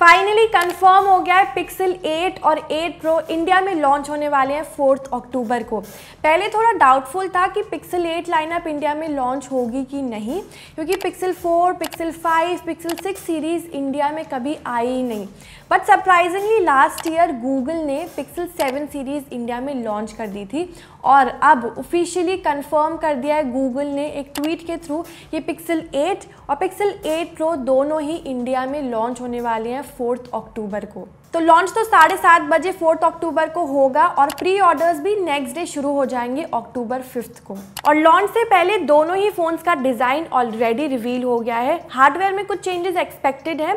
finally confirm हो गया है पिक्सल 8 और 8 प्रो इंडिया में लॉन्च होने वाले हैं फोर्थ अक्टूबर को पहले थोड़ा डाउटफुल था कि पिक्सल 8 लाइनअप इंडिया में लॉन्च होगी कि नहीं क्योंकि Pixel 4, Pixel 5, Pixel 6 series India में कभी आई ही नहीं but surprisingly last year Google ने पिक्सल 7 सीरीज़ इंडिया में लॉन्च कर दी थी और अब ऑफिशियली कन्फर्म कर दिया है गूगल ने एक ट्वीट के थ्रू ये पिक्सल एट और पिक्सल एट प्रो दोनों ही इंडिया में लॉन्च होने वाले हैं फोर्थ अक्टूबर को तो लॉन्च तो साढ़े सात बजे फोर्थ अक्टूबर को होगा और प्री ऑर्डर्स भी नेक्स्ट डे शुरू हो जाएंगे अक्टूबर फिफ्थ को और लॉन्च से पहले दोनों ही फोन्स का डिज़ाइन ऑलरेडी रिवील हो गया है हार्डवेयर में कुछ चेंजेस एक्सपेक्टेड है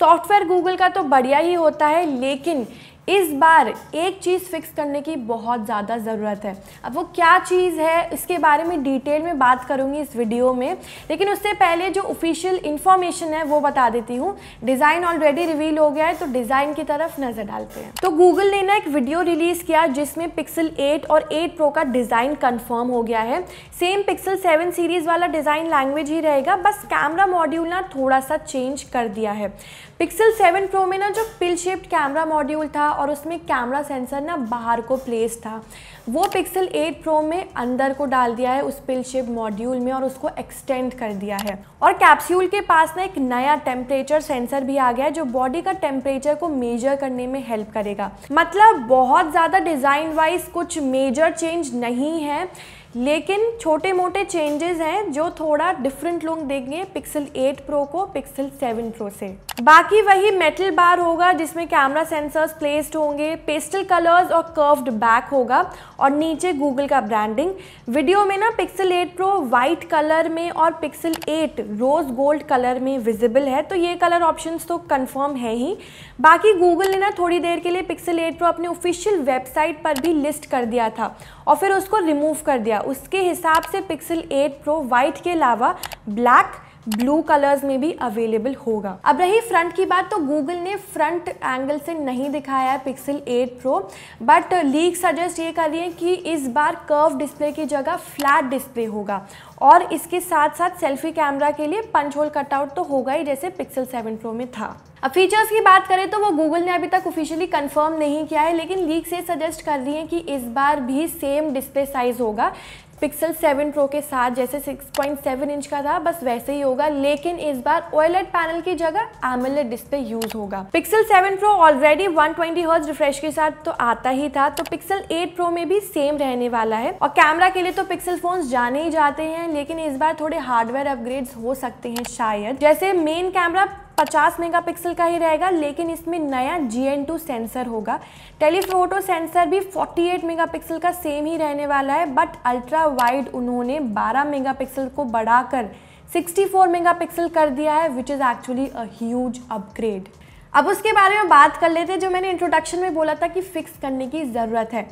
सॉफ्टवेयर गूगल का तो बढ़िया ही होता है लेकिन इस बार एक चीज़ फिक्स करने की बहुत ज़्यादा ज़रूरत है अब वो क्या चीज़ है इसके बारे में डिटेल में बात करूँगी इस वीडियो में लेकिन उससे पहले जो ऑफिशियल इन्फॉर्मेशन है वो बता देती हूँ डिज़ाइन ऑलरेडी रिवील हो गया है तो डिज़ाइन की तरफ नज़र डालते हैं तो गूगल ने ना एक वीडियो रिलीज़ किया जिसमें पिक्सल एट और एट प्रो का डिज़ाइन कन्फर्म हो गया है सेम पिक्सल सेवन सीरीज़ वाला डिज़ाइन लैंग्वेज ही रहेगा बस कैमरा मॉड्यूल ना थोड़ा सा चेंज कर दिया है पिक्सल सेवन प्रो में ना जो पिल शेप्ड कैमरा मॉड्यूल था और उसमें कैमरा सेंसर ना बाहर को प्लेस था वो पिक्सल 8 प्रो में अंदर को डाल दिया है उस पिल शेप मॉड्यूल में और उसको एक्सटेंड कर दिया है और कैप्सूल के पास ना एक नया टेम्परेचर सेंसर भी आ गया है जो बॉडी का टेम्परेचर को मेजर करने में हेल्प करेगा मतलब बहुत ज़्यादा डिज़ाइन वाइज कुछ मेजर चेंज नहीं है लेकिन छोटे मोटे चेंजेस हैं जो थोड़ा डिफरेंट लुक देंगे पिक्सल 8 प्रो को पिक्सल 7 प्रो से बाकी वही मेटल बार होगा जिसमें कैमरा सेंसर्स प्लेस्ड होंगे पेस्टल कलर्स और कर्व्ड बैक होगा और नीचे गूगल का ब्रांडिंग वीडियो में ना पिक्सल 8 प्रो वाइट कलर में और पिक्सल 8 रोज़ गोल्ड कलर में विजिबल है तो ये कलर ऑप्शन तो कन्फर्म है ही बाकी गूगल ने ना थोड़ी देर के लिए पिक्सल एट प्रो अपने ऑफिशियल वेबसाइट पर भी लिस्ट कर दिया था और फिर उसको रिमूव कर दिया उसके हिसाब से पिक्सल 8 प्रो वाइट के अलावा ब्लैक ब्लू कलर्स में भी अवेलेबल होगा अब रही फ्रंट की बात तो गूगल ने फ्रंट एंगल से नहीं दिखाया है Pixel 8 pro but leak suggest ये कर रही है कि इस बार कर्व डिस्प्ले की जगह फ्लैट डिस्प्ले होगा और इसके साथ साथ सेल्फी कैमरा के लिए पंच होल कटआउट तो होगा ही जैसे पिक्सल 7 प्रो में था अब फीचर्स की बात करें तो वो गूगल ने अभी तक ऑफिशियली कंफर्म नहीं किया है लेकिन लीक से सजेस्ट कर रही है कि इस बार भी सेम डिस्प्ले साइज होगा पिक्सल 7 प्रो के साथ जैसे 6.7 इंच का था बस वैसे ही होगा लेकिन इस बार ओएलएड पैनल की जगह एमएलएड डिस्प्ले यूज होगा Pixel 7 pro already 120 twenty refresh के साथ तो आता ही था तो पिक्सल 8 प्रो में भी सेम रहने वाला है और कैमरा के लिए तो पिक्सल फोन जाने ही जाते हैं लेकिन इस बार थोड़े हार्डवेयर अपग्रेड हो सकते हैं शायद जैसे मेन कैमरा 50 मेगापिक्सल का ही रहेगा लेकिन इसमें नया जी एन टू सेंसर होगा टेलीफोटो सेंसर भी 48 मेगापिक्सल का सेम ही रहने वाला है बट अल्ट्रा वाइड उन्होंने 12 मेगापिक्सल को बढ़ाकर 64 मेगापिक्सल कर दिया है which is actually a huge upgrade अब उसके बारे में बात कर लेते हैं जो मैंने इंट्रोडक्शन में बोला था कि फ़िक्स करने की ज़रूरत है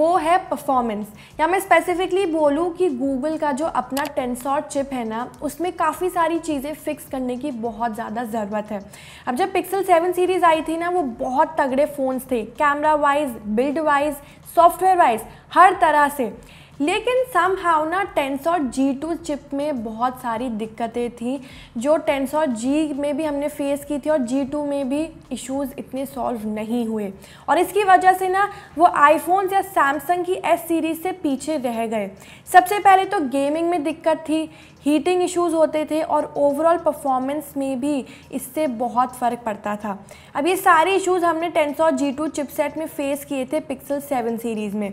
वो है परफॉर्मेंस या मैं स्पेसिफिकली बोलूँ कि गूगल का जो अपना टेंसॉर चिप है ना उसमें काफ़ी सारी चीज़ें फ़िक्स करने की बहुत ज़्यादा ज़रूरत है अब जब पिक्सल सेवन सीरीज़ आई थी ना वो बहुत तगड़े फ़ोन्स थे camera wise build wise software wise हर तरह से लेकिन सम हाउ ना टेंसॉट जी टू चिप में बहुत सारी दिक्कतें थी जो टेंसॉट जी में भी हमने फेस की थी और जी टू में भी इश्यूज इतने सॉल्व नहीं हुए और इसकी वजह से ना वो आईफोन या सैमसंग की एस सीरीज़ से पीछे रह गए सबसे पहले तो गेमिंग में दिक्कत थी हीटिंग इश्यूज होते थे और ओवरऑल परफॉर्मेंस में भी इससे बहुत फ़र्क पड़ता था अब ये सारे इश्यूज़ हमने टेंसॉट जी टू चिपसेट में फ़ेस किए थे पिक्सल सेवन सीरीज़ में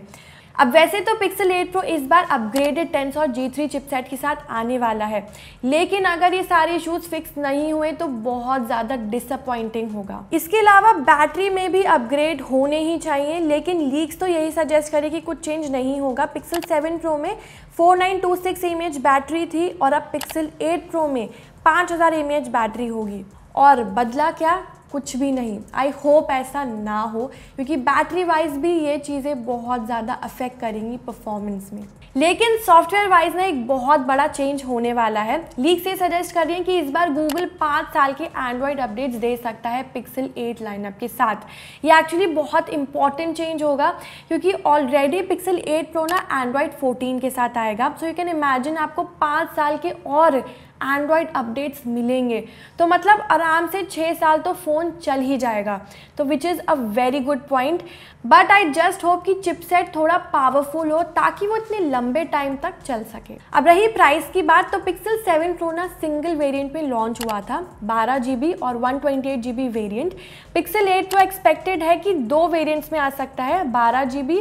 अब वैसे तो पिक्सल 8 Pro इस बार अपग्रेडेड टेंस और G3 चिपसेट के साथ आने वाला है लेकिन अगर ये सारे इशूज़ फिक्स नहीं हुए तो बहुत ज़्यादा डिसअपॉइंटिंग होगा इसके अलावा बैटरी में भी अपग्रेड होने ही चाहिए लेकिन लीक्स तो यही सजेस्ट करे कि कुछ चेंज नहीं होगा पिक्सल 7 प्रो में 4926 एमएच बैटरी थी और अब पिक्सल 8 प्रो में 5000 एमएच बैटरी होगी और बदला क्या कुछ भी नहीं आई होप ऐसा ना हो क्योंकि बैटरी वाइज भी ये चीज़ें बहुत ज़्यादा अफेक्ट करेंगी परफॉर्मेंस में लेकिन सॉफ्टवेयर वाइज ना एक बहुत बड़ा चेंज होने वाला है लीक से सजेस्ट कर रही है कि इस बार गूगल पाँच साल के एंड्रॉयड अपडेट्स दे सकता है पिक्सल 8 लाइनअप के साथ ये एक्चुअली बहुत इंपॉर्टेंट चेंज होगा क्योंकि ऑलरेडी पिक्सल 8 प्रो ना एंड्रॉयड 14 के साथ आएगा सो यू कैन इमेजिन आपको पाँच साल के और एंड्रॉयड अपडेट्स मिलेंगे तो मतलब आराम से छः साल तो फ़ोन चल ही जाएगा तो which is a very good point but I just hope कि चिपसेट थोड़ा पावरफुल हो ताकि वो इतने लंबे टाइम तक चल सके अब रही प्राइस की बात तो पिक्सल सेवन प्रो ना सिंगल वेरिएंट में लॉन्च हुआ था बारह जी और one twenty variant Pixel eight तो एक्सपेक्टेड है कि दो वेरियंट्स में आ सकता है बारह जी बी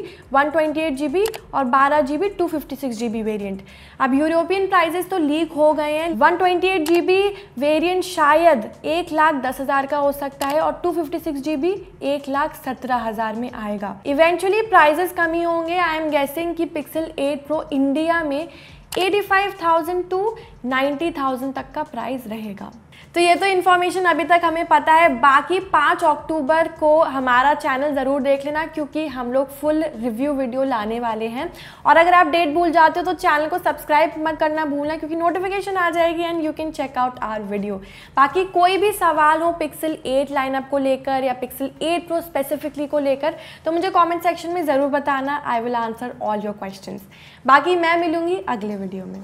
और बारह जी बी वेरियंट अब यूरोपियन प्राइजेस तो लीक हो गए हैं one twenty eight G B variant शायद एक लाख दस हज़ार का हो सकता है और two fifty six G B एक लाख सत्रह हज़ार में आएगा इवेंचुअली प्राइजेस कम ही होंगे आई एम गेसिंग कि पिक्सल एट प्रो इंडिया में 85,000 टू 90,000 तक का प्राइस रहेगा तो ये तो इन्फॉर्मेशन अभी तक हमें पता है बाकी पाँच अक्टूबर को हमारा चैनल ज़रूर देख लेना क्योंकि हम लोग फुल रिव्यू वीडियो लाने वाले हैं और अगर आप डेट भूल जाते हो तो चैनल को सब्सक्राइब मत करना भूलना क्योंकि नोटिफिकेशन आ जाएगी and you can check out our video बाकी कोई भी सवाल हो पिक्सल एट लाइनअप को लेकर या पिक्सल एट प्रो स्पेसिफिकली को लेकर तो मुझे कॉमेंट सेक्शन में ज़रूर बताना I will answer all your question बाकी मैं मिलूंगी अगले वीडियो में